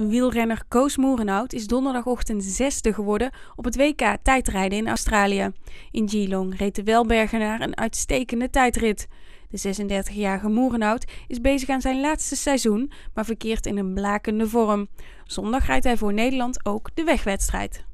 Wielrenner Koos Moerenhout is donderdagochtend zesde geworden op het WK tijdrijden in Australië. In Geelong reed de Welbergenaar een uitstekende tijdrit. De 36-jarige Moerenhout is bezig aan zijn laatste seizoen, maar verkeert in een blakende vorm. Zondag rijdt hij voor Nederland ook de wegwedstrijd.